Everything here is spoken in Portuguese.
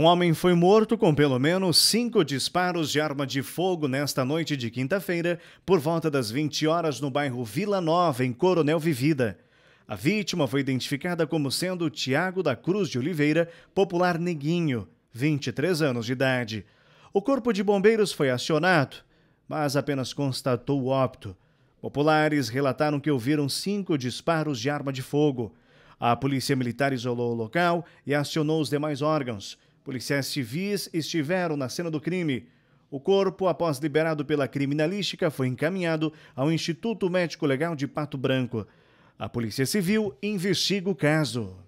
Um homem foi morto com pelo menos cinco disparos de arma de fogo nesta noite de quinta-feira, por volta das 20 horas, no bairro Vila Nova, em Coronel Vivida. A vítima foi identificada como sendo Tiago da Cruz de Oliveira, popular Neguinho, 23 anos de idade. O corpo de bombeiros foi acionado, mas apenas constatou o óbito. Populares relataram que ouviram cinco disparos de arma de fogo. A polícia militar isolou o local e acionou os demais órgãos. Policiais civis estiveram na cena do crime. O corpo, após liberado pela criminalística, foi encaminhado ao Instituto Médico Legal de Pato Branco. A Polícia Civil investiga o caso.